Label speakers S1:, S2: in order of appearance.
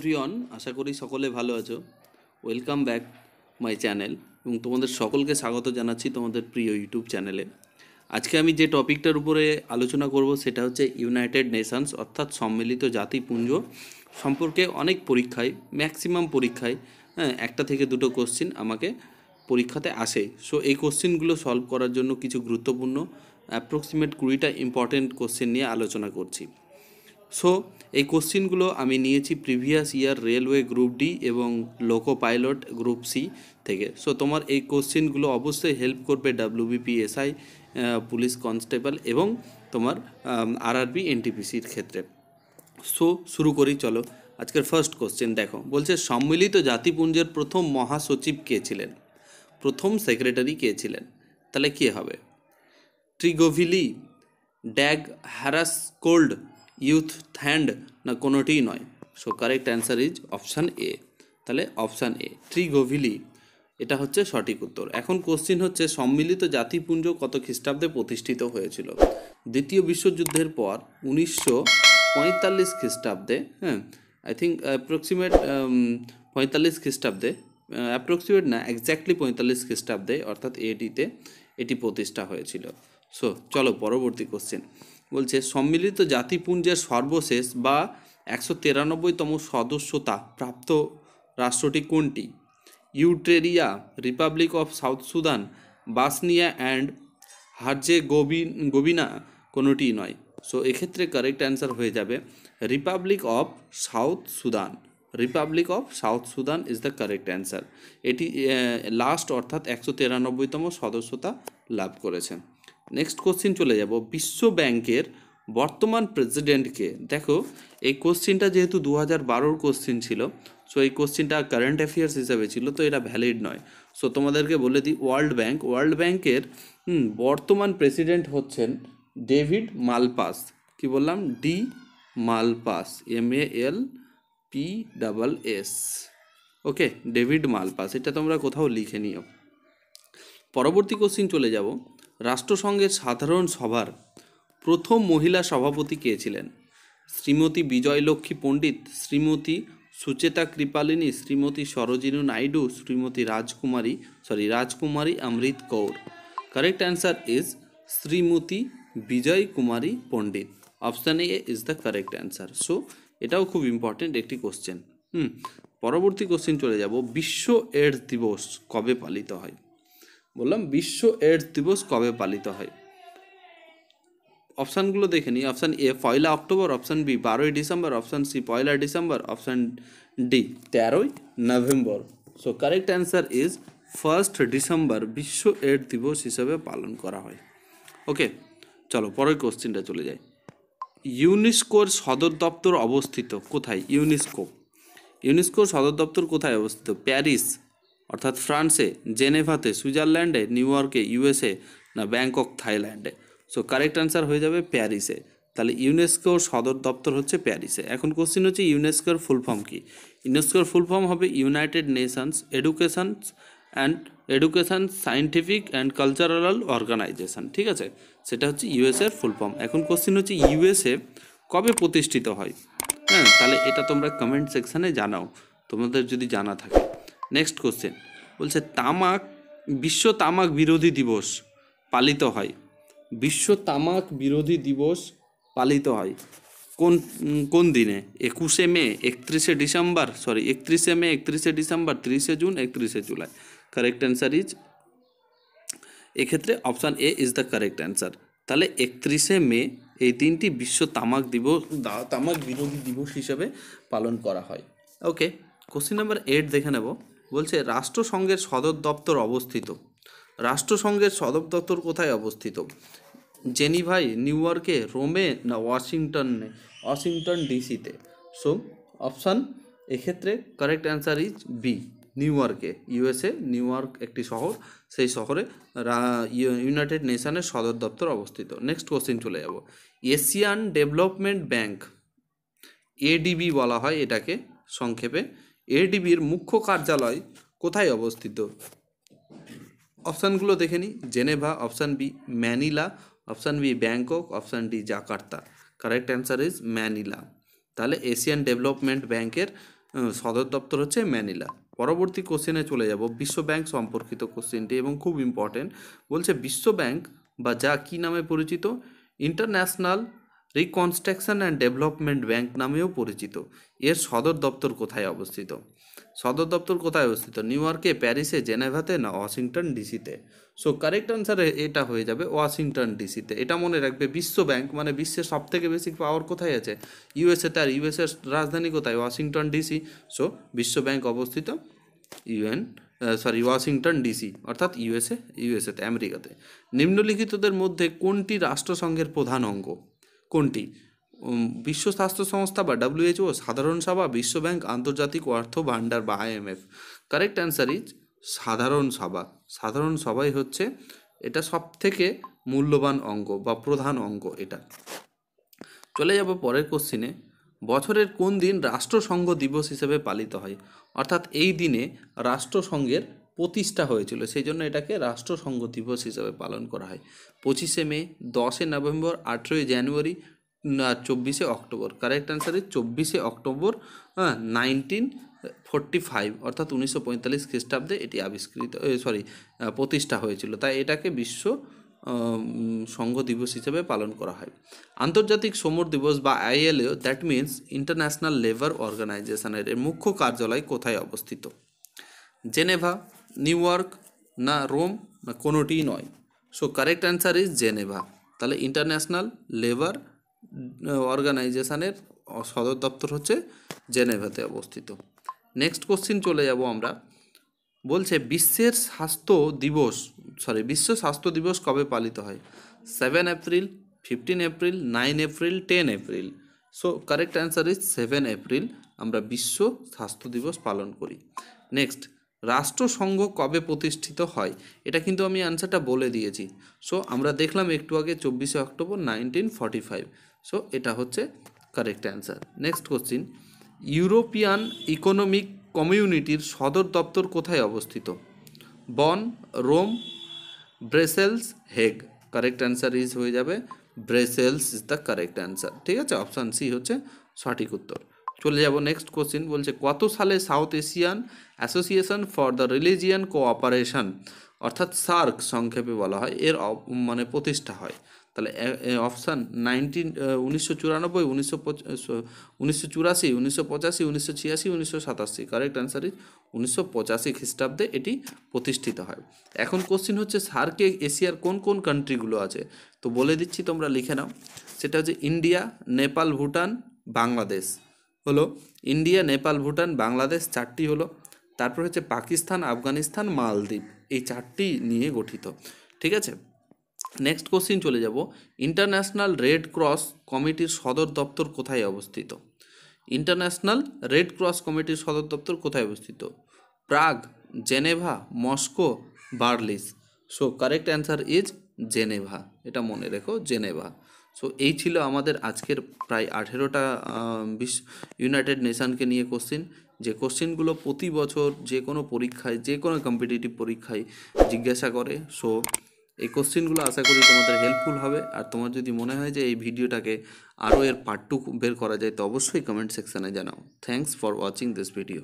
S1: everyone আশা করি সকলে ভালো আছো ওয়েলকাম ব্যাক মাই চ্যানেল এবং তোমাদের সকলকে স্বাগত জানাচ্ছি তোমাদের প্রিয় ইউটিউব চ্যানেলে আজকে আমি যে টপিকটার উপরে আলোচনা করব সেটা হচ্ছে ইউনাইটেড নেশনস অর্থাৎ সম্মিলিত জাতিপুঞ্জ সম্পর্কে অনেক পরীক্ষায় ম্যাক্সিমাম পরীক্ষায় হ্যাঁ একটা থেকে দুটো কোশ্চিন আমাকে পরীক্ষাতে আসে সো এই কোশ্চিনগুলো সলভ করার জন্য কিছু গুরুত্বপূর্ণ অ্যাপ্রক্সিমেট কুড়িটা ইম্পর্টেন্ট কোশ্চেন নিয়ে আলোচনা করছি সো এই কোশ্চিনগুলো আমি নিয়েছি previous year railway group D এবং লোকো পাইলট গ্রুপ সি থেকে সো তোমার এই কোশ্চিনগুলো অবশ্যই হেল্প করবে ডাব্লিউবিপিএসআই পুলিশ কনস্টেবল এবং তোমার আরআরবি এনটিপিসির ক্ষেত্রে সো শুরু করি চলো আজকের ফার্স্ট কোশ্চেন দেখো বলছে সম্মিলিত জাতিপুঞ্জের প্রথম মহাসচিব কে ছিলেন প্রথম সেক্রেটারি কে ছিলেন তাহলে কে হবে ট্রিগোভিলি ড্যাগ হ্যারাসকোল্ড ইউথ থ্যান্ড না কোনোটিই নয় so correct answer is option A তাহলে অপশান এ ট্রিগোভিলি এটা হচ্ছে সঠিক উত্তর এখন কোশ্চিন হচ্ছে সম্মিলিত জাতিপুঞ্জ কত খ্রিস্টাব্দে প্রতিষ্ঠিত হয়েছিল দ্বিতীয় বিশ্বযুদ্ধের পর উনিশশো পঁয়তাল্লিশ খ্রিস্টাব্দে হ্যাঁ আই থিঙ্ক অ্যাপ্রক্সিমেট পঁয়তাল্লিশ খ্রিস্টাব্দে অ্যাপ্রক্সিমেট uh, না একজ্যাক্টলি পঁয়তাল্লিশ খ্রিস্টাব্দে অর্থাৎ এটিতে এটি প্রতিষ্ঠা হয়েছিল সো চলো পরবর্তী কোশ্চেন বলছে সম্মিলিত জাতিপুঞ্জের সর্বশেষ বা একশো তিরানব্বইতম সদস্যতা প্রাপ্ত রাষ্ট্রটি কোনটি Eritrea republic of south Sudan Bosnia and Herzegovina কোনোটি নয় সো এক্ষেত্রে কারেক্ট অ্যান্সার হয়ে যাবে republic of south Sudan republic of south Sudan is the correct answer এটি লাস্ট অর্থাৎ একশো তিরানব্বইতম সদস্যতা লাভ করেছে নেক্সট কোশ্চিন চলে যাব বিশ্ব ব্যাংকের বর্তমান প্রেসিডেন্টকে দেখো এই কোশ্চিনটা যেহেতু দু হাজার বারোর কোশ্চিন ছিল সো এই কোশ্চিনটা কারেন্ট অ্যাফেয়ার্স হিসাবে ছিল তো এটা ভ্যালিড নয় সো তোমাদেরকে বলে দিই ওয়ার্ল্ড ব্যাংক ওয়ার্ল্ড ব্যাংকের বর্তমান প্রেসিডেন্ট হচ্ছেন ডেভিড মালপাস কি বললাম D Malpass M A L P double S okay David Malpass এটা তোমরা কোথাও লিখে নিও পরবর্তী কোশ্চিন চলে যাব রাষ্ট্রসংঘের সাধারণ সভার প্রথম মহিলা সভাপতি কে ছিলেন শ্রীমতী বিজয়লক্ষ্মী পণ্ডিত Shrimati Sucheta Kripalani Shrimati Sarojini Naidu Shrimati Rajkumari sorry Rajkumari Amrit Kaur correct answer is Shrimati Vijay Kumari Pandit option A is the correct answer so এটাও খুব ইম্পর্টেন্ট একটি কোশ্চেন হুম পরবর্তী কোশ্চেন চলে যাব বিশ্ব এইডস দিবস কবে পালিত হয় বললাম বিশ্ব এইডস দিবস কবে পালিত হয় অপশানগুলো দেখে নিই অপশান এ পয়লা অক্টোবর অপশান বি বারোই ডিসেম্বর অপশান সি পয়লা ডিসেম্বর অপশান ডি তেরোই November so correct answer is first December বিশ্ব এইডস দিবস হিসেবে পালন করা হয় ওকে চলো পরের কোশ্চিনটা চলে যায় ইউনেস্কোর সদর দপ্তর অবস্থিত কোথায় ইউনেস্কো ইউনেস্কোর সদর দপ্তর কোথায় অবস্থিত প্যারিস অর্থাৎ ফ্রান্সে জেনেভাতে সুইজারল্যান্ডে নিউ ইয়র্কে ইউএসএ না ব্যাংকক থাইল্যান্ডে সো কারেক্ট অ্যান্সার হয়ে যাবে প্যারিসে তাহলে ইউনেস্কোর সদর দপ্তর হচ্ছে প্যারিসে এখন কোশ্চিন হচ্ছে ইউনেস্কোর ফুল ফর্ম কী ইউনেস্কোর ফুল ফর্ম হবে United Nations educations and education scientific and cultural organisation ঠিক আছে সেটা হচ্ছে ইউএসএর ফুল ফর্ম এখন কোশ্চিন হচ্ছে ইউএসএ কবে প্রতিষ্ঠিত হয় হ্যাঁ তাহলে এটা তোমরা কমেন্ট সেকশানে জানাও তোমাদের যদি জানা থাকে নেক্সট কোশ্চেন বলছে তামাক বিশ্ব তামাক বিরোধী দিবস পালিত হয় বিশ্ব তামাক বিরোধী দিবস পালিত হয় কোন কোন দিনে একুশে মে একত্রিশে ডিসেম্বর সরি একত্রিশে মে একত্রিশে ডিসেম্বর তিরিশে জুন একত্রিশে জুলাই কারেক্ট অ্যান্সার ইজ এক্ষেত্রে option A is the correct answer তাহলে একত্রিশে মে এই দিনটি বিশ্ব তামাক দিবস তামাক বিরোধী দিবস হিসেবে পালন করা হয় ওকে কোশ্চিন নাম্বার এইট দেখে নেব বলছে রাষ্ট্রসংঘের সদর দপ্তর অবস্থিত রাষ্ট্রসংঘের সদর দপ্তর কোথায় অবস্থিত জেনিভাই নিউ ইয়র্কে রোমে না ওয়াশিংটনে ওয়াশিংটন ডিসিতে সো অপশান এক্ষেত্রে correct answer is B New ইয়র্কে ইউএসএ নিউ ইয়র্ক একটি শহর সেই শহরে ইউনাইটেড নেশনের সদর দপ্তর অবস্থিত নেক্সট কোশ্চেন চলে যাব এশিয়ান ডেভেলপমেন্ট ব্যাংক এডিবি বলা হয় এটাকে সংক্ষেপে এডিবির মুখ্য কার্যালয় কোথায় অবস্থিত অপশানগুলো দেখে নিই Geneva option B Manila option B Bangkok option D Jakarta correct answer is Manila তাহলে এশিয়ান ডেভেলপমেন্ট ব্যাংকের সদর দপ্তর হচ্ছে ম্যানিলা পরবর্তী কোশ্চেনে চলে যাব বিশ্ব ব্যাংক সম্পর্কিত কোশ্চেনটি এবং খুব ইম্পর্টেন্ট বলছে বিশ্ব ব্যাংক বা যা কি নামে পরিচিত international reconstruction and development bank নামেও পরিচিত এর সদর দপ্তর কোথায় অবস্থিত সদর দপ্তর কোথায় অবস্থিত নিউ ইয়র্কে প্যারিসে জেনেভাতে না ওয়াশিংটন ডিসিতে সো কারেক্ট আনসার এটা হয়ে যাবে ওয়াশিংটন ডিসিতে এটা মনে রাখবে বিশ্ব ব্যাংক মানে বিশ্বের সবথেকে বেশি পাওয়ার কোথায় আছে ইউএসএতে আর ইউএসএর রাজধানী কোথায় ওয়াশিংটন ডিসি সো বিশ্ব ব্যাংক অবস্থিত ইউএন সরি ওয়াশিংটন ডিসি অর্থাৎ ইউএসএ ইউএসএতে আমেরিকাতে নিম্নলিখিতদের মধ্যে কোনটি রাষ্ট্রসংঘের প্রধান অঙ্গ কোনটি বিশ্ব স্বাস্থ্য সংস্থা বা ডাব্লিউএইচও সাধারণ সভা বিশ্ব ব্যাংক আন্তর্জাতিক অর্থ ভাণ্ডার বা আইএমএফ কারেক্ট অ্যান্সার ইজ সাধারণ সভা সাধারণ সভাই হচ্ছে এটা সব থেকে মূল্যবান অঙ্গ বা প্রধান অঙ্গ এটা চলে যাব পরের কোশ্চিনে বছরের কোন দিন রাষ্ট্রসংঘ দিবস হিসেবে পালিত হয় অর্থাৎ এই দিনে রাষ্ট্রসংঘের প্রতিষ্ঠা হয়েছিল সেই জন্য এটাকে রাষ্ট্রসংঘ দিবস হিসাবে পালন করা হয় পঁচিশে মে দশে নভেম্বর আঠেরোই জানুয়ারি চব্বিশে অক্টোবর কারেক্ট অ্যান্সারে চব্বিশে অক্টোবর হ্যাঁ নাইনটিন ফোরটি ফাইভ অর্থাৎ উনিশশো পঁয়তাল্লিশ খ্রিস্টাব্দে এটি আবিষ্কৃত সরি প্রতিষ্ঠা হয়েছিল তাই এটাকে বিশ্ব সংঘ দিবস হিসেবে পালন করা হয় আন্তর্জাতিক সমর দিবস বা ILO that means international labour অর্গানাইজেশনের মুখ্য কার্যালয় কোথায় অবস্থিত জেনেভা নিউ ইয়র্ক না রোম না কোনোটিই নয় so correct answer is Geneva তাহলে ইন্টারন্যাশনাল লেবার অর্গানাইজেশানের সদর দপ্তর হচ্ছে জেনেভাতে অবস্থিত নেক্সট কোশ্চিন চলে যাব আমরা বলছে বিশ্বের স্বাস্থ্য দিবস সরি বিশ্ব স্বাস্থ্য দিবস কবে পালিত হয় seven April fifteen April nine April ten April so correct answer is seven April আমরা বিশ্ব স্বাস্থ্য দিবস পালন করি নেক্সট রাষ্ট্রসংঘ কবে প্রতিষ্ঠিত হয় এটা কিন্তু আমি অ্যান্সারটা বলে দিয়েছি সো আমরা দেখলাম একটু আগে চব্বিশে October nineteen forty five so এটা হচ্ছে correct answer next question European economic কমিউনিটির সদর দপ্তর কোথায় অবস্থিত Bonn Rome Brussels Hague correct answer is হয়ে যাবে Brussels is the correct answer ঠিক আছে অপশান সি হচ্ছে সঠিক উত্তর চলে যাব নেক্সট কোশ্চেন বলছে কত সালে south Asian association for the regional cooperation অর্থাৎ সার্ক সংক্ষেপে বলা হয় এর মানে প্রতিষ্ঠা হয় তাহলে অপশান নাইনটিন উনিশশো চুরানব্বই উনিশশো উনিশশো চুরাশি উনিশশো পঁচাশি উনিশশো ছিয়াশি উনিশশো সাতাশি কারেক্ট অ্যান্সার ইজ উনিশশো পঁচাশি খ্রিস্টাব্দে এটি প্রতিষ্ঠিত হয় এখন কোশ্চিন হচ্ছে সার্কে এশিয়ার কোন কোন কান্ট্রিগুলো আছে তো বলে দিচ্ছি তোমরা লিখে নাও সেটা হচ্ছে ইন্ডিয়া নেপাল ভুটান বাংলাদেশ হলো ইন্ডিয়া নেপাল ভুটান বাংলাদেশ চারটি হলো তারপর হচ্ছে পাকিস্তান আফগানিস্তান মালদ্বীপ এই চারটি নিয়ে গঠিত ঠিক আছে নেক্সট কোশ্চিন চলে যাব ইন্টারন্যাশনাল রেড ক্রস কমিটির সদর দপ্তর কোথায় অবস্থিত ইন্টারন্যাশনাল রেড ক্রস কমিটির সদর দপ্তর কোথায় অবস্থিত Prague Geneva Moscow Berlin so correct answer is Geneva এটা মনে রেখো জেনেভা সো এই ছিল আমাদের আজকের প্রায় আঠেরোটা বিশ ইউনাইটেড নেশানকে নিয়ে কোশ্চিন যে কোশ্চেনগুলো প্রতি বছর যে কোনো পরীক্ষায় যে কোনো কম্পিটিটিভ পরীক্ষায় জিজ্ঞাসা করে সো এই কোশ্চেনগুলো আশা করি তোমাদের হেল্পফুল হবে আর তোমার যদি মনে হয় যে এই ভিডিওটাকে আরও এর পার্ট টু বের করা যায় তো অবশ্যই কমেন্ট সেকশানে জানাও thanks for watching this video